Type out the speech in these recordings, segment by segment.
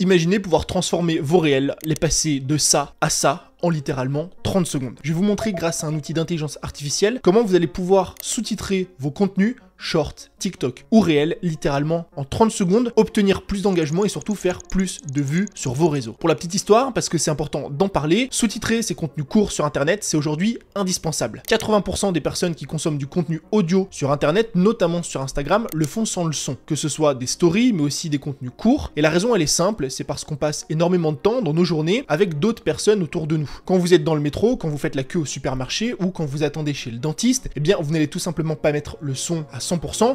Imaginez pouvoir transformer vos réels, les passer de ça à ça en littéralement 30 secondes. Je vais vous montrer grâce à un outil d'intelligence artificielle comment vous allez pouvoir sous-titrer vos contenus short, TikTok ou réel, littéralement en 30 secondes, obtenir plus d'engagement et surtout faire plus de vues sur vos réseaux. Pour la petite histoire, parce que c'est important d'en parler, sous-titrer ces contenus courts sur Internet, c'est aujourd'hui indispensable. 80% des personnes qui consomment du contenu audio sur Internet, notamment sur Instagram, le font sans le son, que ce soit des stories, mais aussi des contenus courts. Et la raison, elle est simple, c'est parce qu'on passe énormément de temps dans nos journées avec d'autres personnes autour de nous. Quand vous êtes dans le métro, quand vous faites la queue au supermarché ou quand vous attendez chez le dentiste, eh bien, vous n'allez tout simplement pas mettre le son à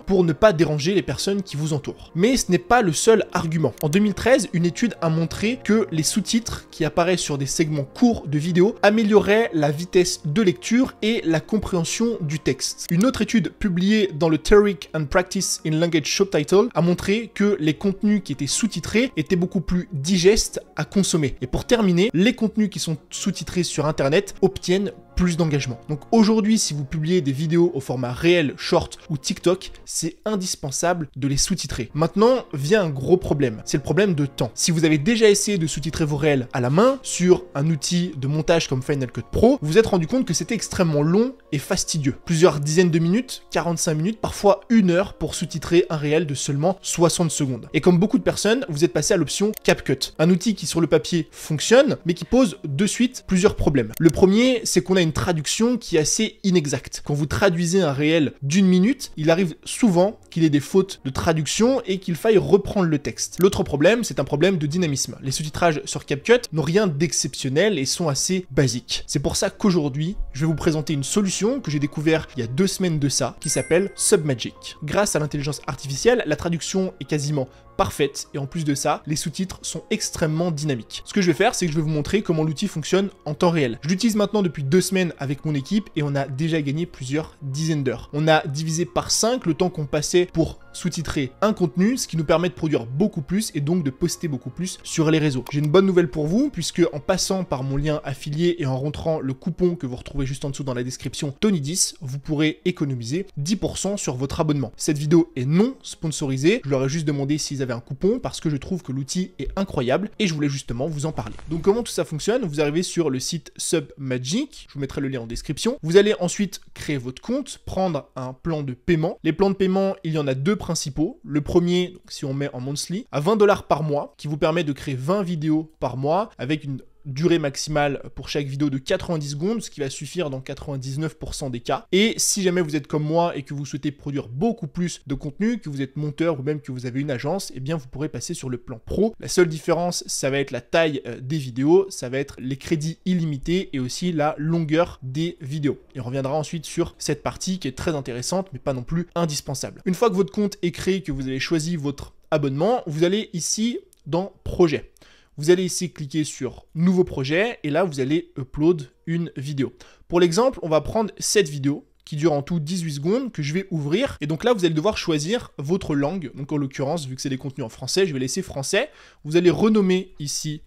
pour ne pas déranger les personnes qui vous entourent. Mais ce n'est pas le seul argument. En 2013, une étude a montré que les sous-titres qui apparaissent sur des segments courts de vidéos amélioraient la vitesse de lecture et la compréhension du texte. Une autre étude publiée dans le Theoric and Practice in Language Subtitle a montré que les contenus qui étaient sous-titrés étaient beaucoup plus digestes à consommer. Et pour terminer, les contenus qui sont sous-titrés sur Internet obtiennent plus d'engagement. Donc aujourd'hui, si vous publiez des vidéos au format réel, short ou TikTok, c'est indispensable de les sous-titrer. Maintenant vient un gros problème, c'est le problème de temps. Si vous avez déjà essayé de sous-titrer vos réels à la main sur un outil de montage comme Final Cut Pro, vous vous êtes rendu compte que c'était extrêmement long et fastidieux. Plusieurs dizaines de minutes, 45 minutes, parfois une heure pour sous-titrer un réel de seulement 60 secondes. Et comme beaucoup de personnes, vous êtes passé à l'option CapCut, un outil qui sur le papier fonctionne, mais qui pose de suite plusieurs problèmes. Le premier, c'est qu'on a une traduction qui est assez inexacte. Quand vous traduisez un réel d'une minute, il arrive souvent qu'il ait des fautes de traduction et qu'il faille reprendre le texte. L'autre problème, c'est un problème de dynamisme. Les sous-titrages sur CapCut n'ont rien d'exceptionnel et sont assez basiques. C'est pour ça qu'aujourd'hui, je vais vous présenter une solution que j'ai découverte il y a deux semaines de ça, qui s'appelle Submagic. Grâce à l'intelligence artificielle, la traduction est quasiment parfaite et en plus de ça, les sous-titres sont extrêmement dynamiques. Ce que je vais faire, c'est que je vais vous montrer comment l'outil fonctionne en temps réel. Je l'utilise maintenant depuis deux semaines avec mon équipe et on a déjà gagné plusieurs dizaines d'heures. On a divisé par 5 le temps qu'on passait pour sous-titrer un contenu, ce qui nous permet de produire beaucoup plus et donc de poster beaucoup plus sur les réseaux. J'ai une bonne nouvelle pour vous, puisque en passant par mon lien affilié et en rentrant le coupon que vous retrouvez juste en dessous dans la description Tony10, vous pourrez économiser 10% sur votre abonnement. Cette vidéo est non sponsorisée, je leur ai juste demandé s'ils avaient un coupon parce que je trouve que l'outil est incroyable et je voulais justement vous en parler. Donc comment tout ça fonctionne Vous arrivez sur le site Submagic, je vous mettrai le lien en description. Vous allez ensuite créer votre compte, prendre un plan de paiement. Les plans de paiement, il y en a deux principaux. Le premier, si on met en monthly, à 20 dollars par mois, qui vous permet de créer 20 vidéos par mois avec une durée maximale pour chaque vidéo de 90 secondes, ce qui va suffire dans 99% des cas. Et si jamais vous êtes comme moi et que vous souhaitez produire beaucoup plus de contenu, que vous êtes monteur ou même que vous avez une agence, eh bien vous pourrez passer sur le plan pro. La seule différence, ça va être la taille euh, des vidéos, ça va être les crédits illimités et aussi la longueur des vidéos. Et on reviendra ensuite sur cette partie qui est très intéressante mais pas non plus indispensable. Une fois que votre compte est créé, que vous avez choisi votre abonnement, vous allez ici dans projet. Vous allez ici cliquer sur Nouveau projet et là, vous allez upload une vidéo. Pour l'exemple, on va prendre cette vidéo qui dure en tout 18 secondes, que je vais ouvrir. Et donc là, vous allez devoir choisir votre langue. Donc en l'occurrence, vu que c'est des contenus en français, je vais laisser français. Vous allez renommer ici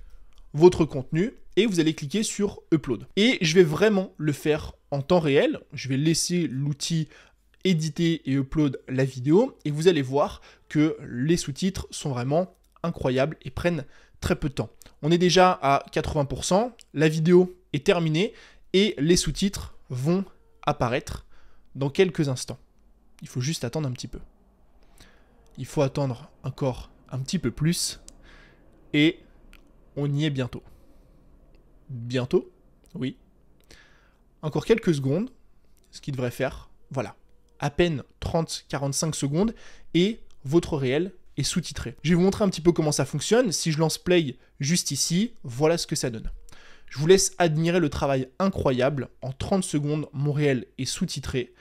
votre contenu et vous allez cliquer sur Upload. Et je vais vraiment le faire en temps réel. Je vais laisser l'outil éditer et upload la vidéo et vous allez voir que les sous-titres sont vraiment incroyables et prennent très peu de temps. On est déjà à 80%, la vidéo est terminée et les sous-titres vont apparaître dans quelques instants. Il faut juste attendre un petit peu. Il faut attendre encore un petit peu plus et on y est bientôt. Bientôt Oui. Encore quelques secondes, ce qui devrait faire, voilà, à peine 30-45 secondes et votre réel sous-titré. Je vais vous montrer un petit peu comment ça fonctionne. Si je lance play juste ici, voilà ce que ça donne. Je vous laisse admirer le travail incroyable. En 30 secondes, mon réel est sous-titré.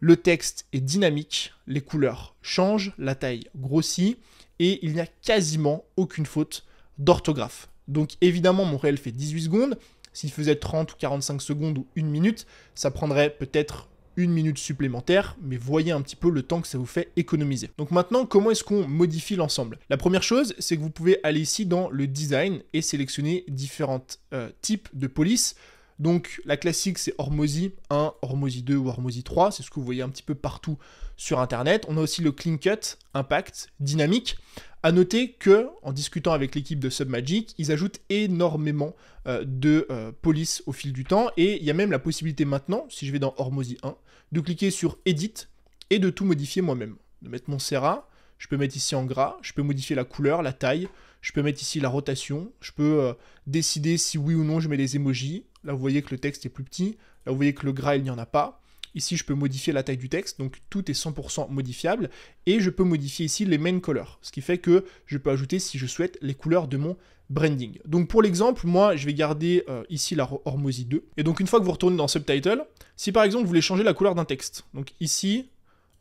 Le texte est dynamique, les couleurs changent, la taille grossit et il n'y a quasiment aucune faute d'orthographe. Donc évidemment, mon réel fait 18 secondes. S'il faisait 30 ou 45 secondes ou une minute, ça prendrait peut-être une minute supplémentaire, mais voyez un petit peu le temps que ça vous fait économiser. Donc maintenant, comment est-ce qu'on modifie l'ensemble La première chose, c'est que vous pouvez aller ici dans le design et sélectionner différents euh, types de polices. Donc la classique c'est Hormozy 1, Hormozy 2 ou Hormozy 3, c'est ce que vous voyez un petit peu partout sur internet. On a aussi le Clean Cut, Impact, Dynamique. À noter que, en discutant avec l'équipe de Submagic, ils ajoutent énormément euh, de polices euh, police au fil du temps, et il y a même la possibilité maintenant, si je vais dans Hormozy 1, de cliquer sur Edit et de tout modifier moi-même. De mettre mon Serra, je peux mettre ici en gras, je peux modifier la couleur, la taille, je peux mettre ici la rotation, je peux euh, décider si oui ou non je mets les emojis, Là, vous voyez que le texte est plus petit. Là, vous voyez que le gras, il n'y en a pas. Ici, je peux modifier la taille du texte, donc tout est 100% modifiable. Et je peux modifier ici les main colors, ce qui fait que je peux ajouter, si je souhaite, les couleurs de mon branding. Donc pour l'exemple, moi, je vais garder euh, ici la Hormozy 2. Et donc une fois que vous retournez dans Subtitle, si par exemple, vous voulez changer la couleur d'un texte, donc ici,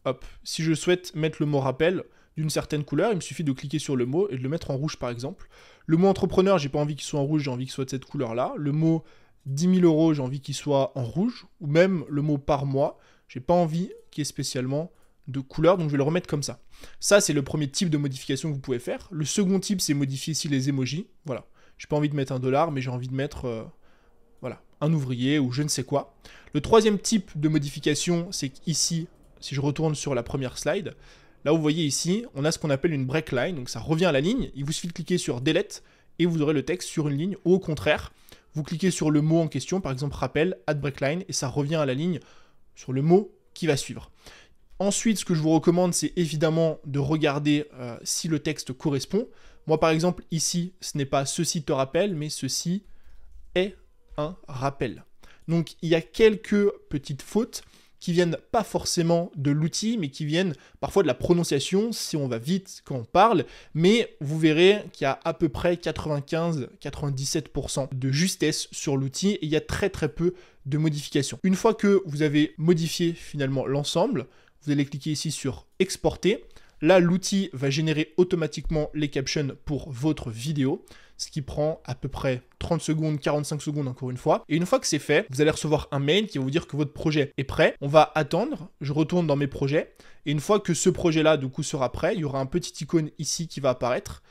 hop, si je souhaite mettre le mot « rappel », d'une certaine couleur, il me suffit de cliquer sur le mot et de le mettre en rouge par exemple. Le mot entrepreneur, j'ai pas envie qu'il soit en rouge, j'ai envie qu'il soit de cette couleur là. Le mot 10 000 euros, j'ai envie qu'il soit en rouge, ou même le mot par mois. J'ai pas envie qu'il y ait spécialement de couleur, donc je vais le remettre comme ça. Ça, c'est le premier type de modification que vous pouvez faire. Le second type, c'est modifier ici les emojis. Voilà. J'ai pas envie de mettre un dollar, mais j'ai envie de mettre euh, voilà, un ouvrier ou je ne sais quoi. Le troisième type de modification, c'est ici, si je retourne sur la première slide, là vous voyez ici, on a ce qu'on appelle une break line, donc ça revient à la ligne. Il vous suffit de cliquer sur Delete et vous aurez le texte sur une ligne, au contraire, vous cliquez sur le mot en question, par exemple rappel, add breakline, et ça revient à la ligne sur le mot qui va suivre. Ensuite, ce que je vous recommande, c'est évidemment de regarder euh, si le texte correspond. Moi, par exemple, ici, ce n'est pas ceci te rappelle, mais ceci est un rappel. Donc, il y a quelques petites fautes qui viennent pas forcément de l'outil, mais qui viennent parfois de la prononciation, si on va vite quand on parle, mais vous verrez qu'il y a à peu près 95-97% de justesse sur l'outil, et il y a très très peu de modifications. Une fois que vous avez modifié finalement l'ensemble, vous allez cliquer ici sur exporter. Là, l'outil va générer automatiquement les captions pour votre vidéo ce qui prend à peu près 30 secondes, 45 secondes encore une fois. Et une fois que c'est fait, vous allez recevoir un mail qui va vous dire que votre projet est prêt. On va attendre, je retourne dans mes projets. Et une fois que ce projet-là, du coup, sera prêt, il y aura un petit icône ici qui va apparaître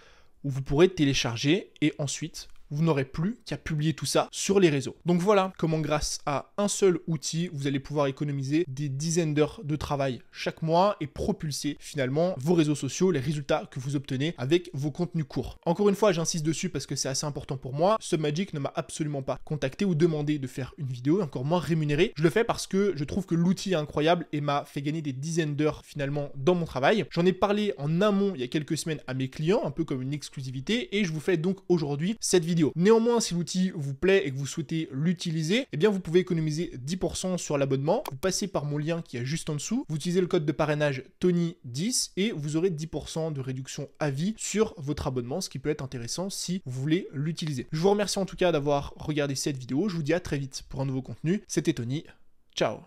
où vous pourrez télécharger et ensuite vous n'aurez plus qu'à publier tout ça sur les réseaux. Donc voilà comment grâce à un seul outil, vous allez pouvoir économiser des dizaines d'heures de travail chaque mois et propulser finalement vos réseaux sociaux, les résultats que vous obtenez avec vos contenus courts. Encore une fois, j'insiste dessus parce que c'est assez important pour moi. Submagic ne m'a absolument pas contacté ou demandé de faire une vidéo, encore moins rémunéré. Je le fais parce que je trouve que l'outil est incroyable et m'a fait gagner des dizaines d'heures finalement dans mon travail. J'en ai parlé en amont il y a quelques semaines à mes clients, un peu comme une exclusivité, et je vous fais donc aujourd'hui cette vidéo Néanmoins, si l'outil vous plaît et que vous souhaitez l'utiliser, eh bien vous pouvez économiser 10% sur l'abonnement. Vous passez par mon lien qui est juste en dessous, vous utilisez le code de parrainage Tony10 et vous aurez 10% de réduction à vie sur votre abonnement, ce qui peut être intéressant si vous voulez l'utiliser. Je vous remercie en tout cas d'avoir regardé cette vidéo. Je vous dis à très vite pour un nouveau contenu. C'était Tony. Ciao